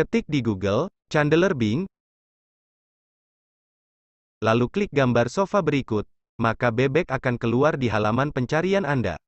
Ketik di Google, Chandler Bing. Lalu klik gambar sofa berikut, maka bebek akan keluar di halaman pencarian Anda.